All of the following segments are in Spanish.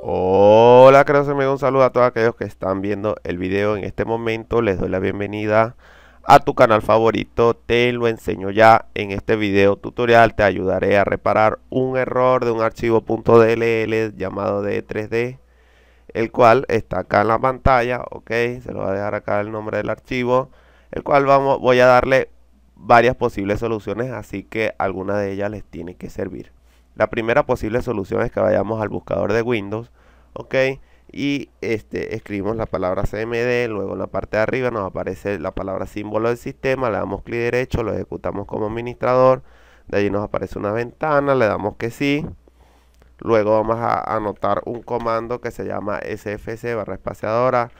Hola, creo que me un saludo a todos aquellos que están viendo el video en este momento. Les doy la bienvenida a tu canal favorito. Te lo enseño ya en este video tutorial. Te ayudaré a reparar un error de un archivo .dll llamado D3D, el cual está acá en la pantalla. Ok, se lo voy a dejar acá el nombre del archivo, el cual vamos, voy a darle varias posibles soluciones, así que alguna de ellas les tiene que servir. La primera posible solución es que vayamos al buscador de Windows, ¿ok? Y este, escribimos la palabra CMD, luego en la parte de arriba nos aparece la palabra símbolo del sistema, le damos clic derecho, lo ejecutamos como administrador, de allí nos aparece una ventana, le damos que sí. Luego vamos a anotar un comando que se llama sfc barra espaciadora,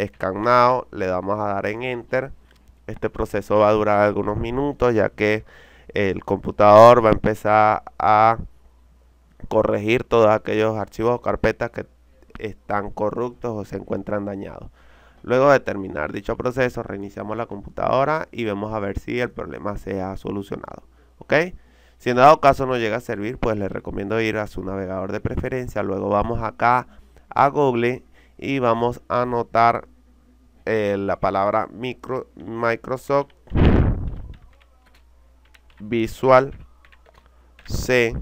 scan now, le damos a dar en enter. Este proceso va a durar algunos minutos ya que el computador va a empezar a corregir todos aquellos archivos o carpetas que están corruptos o se encuentran dañados. Luego de terminar dicho proceso, reiniciamos la computadora y vemos a ver si el problema se ha solucionado. ¿Ok? Si en dado caso no llega a servir, pues les recomiendo ir a su navegador de preferencia. Luego vamos acá a Google y vamos a anotar eh, la palabra micro, Microsoft Visual C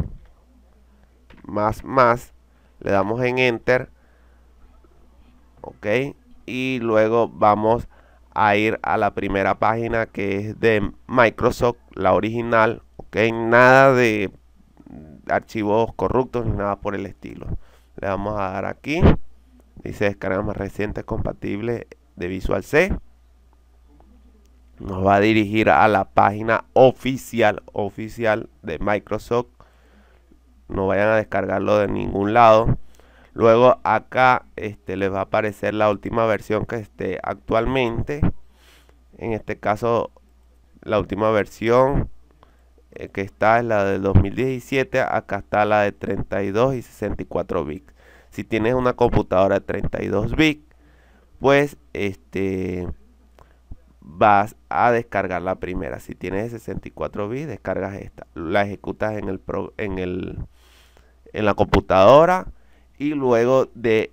más más le damos en enter ok y luego vamos a ir a la primera página que es de Microsoft la original ok nada de archivos corruptos ni nada por el estilo le vamos a dar aquí dice descarga más reciente compatible de Visual C nos va a dirigir a la página oficial oficial de Microsoft no vayan a descargarlo de ningún lado. Luego acá este, les va a aparecer la última versión que esté actualmente. En este caso la última versión eh, que está es la de 2017. Acá está la de 32 y 64 bits. Si tienes una computadora de 32 bits, pues este vas a descargar la primera. Si tienes 64 bits, descargas esta. La ejecutas en el, pro, en el en la computadora y luego de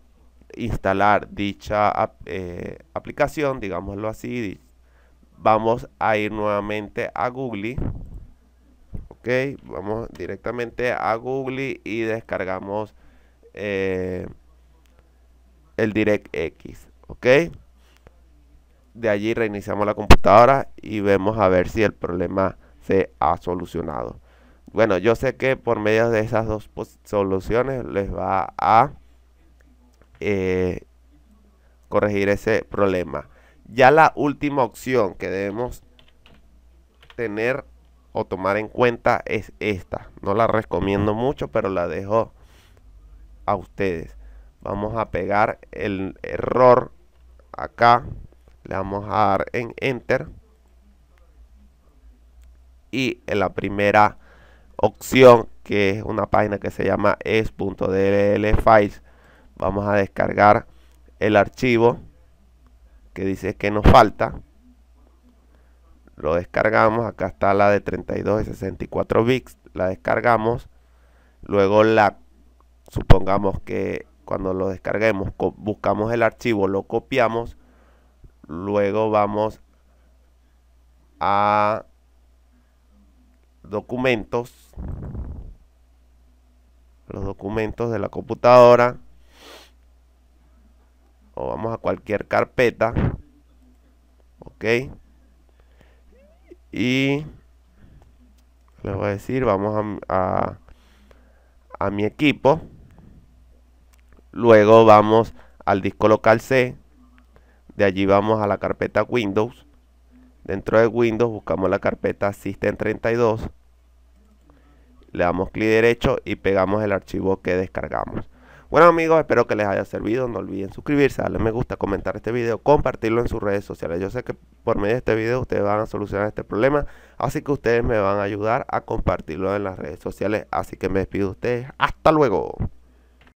instalar dicha eh, aplicación, digámoslo así, vamos a ir nuevamente a Google. Ok, vamos directamente a Google y descargamos eh, el direct x Ok, de allí reiniciamos la computadora y vemos a ver si el problema se ha solucionado bueno, yo sé que por medio de esas dos soluciones les va a eh, corregir ese problema. Ya la última opción que debemos tener o tomar en cuenta es esta. No la recomiendo mucho, pero la dejo a ustedes. Vamos a pegar el error acá. Le vamos a dar en Enter. Y en la primera opción que es una página que se llama es.dll files vamos a descargar el archivo que dice que nos falta lo descargamos acá está la de 32 y 64 bits la descargamos luego la supongamos que cuando lo descarguemos buscamos el archivo lo copiamos luego vamos a documentos, los documentos de la computadora, o vamos a cualquier carpeta, ok, y le voy a decir, vamos a, a, a mi equipo, luego vamos al disco local C, de allí vamos a la carpeta Windows, Dentro de Windows buscamos la carpeta System32. Le damos clic derecho y pegamos el archivo que descargamos. Bueno amigos, espero que les haya servido. No olviden suscribirse, darle me gusta, comentar este video, compartirlo en sus redes sociales. Yo sé que por medio de este video ustedes van a solucionar este problema. Así que ustedes me van a ayudar a compartirlo en las redes sociales. Así que me despido de ustedes. Hasta luego.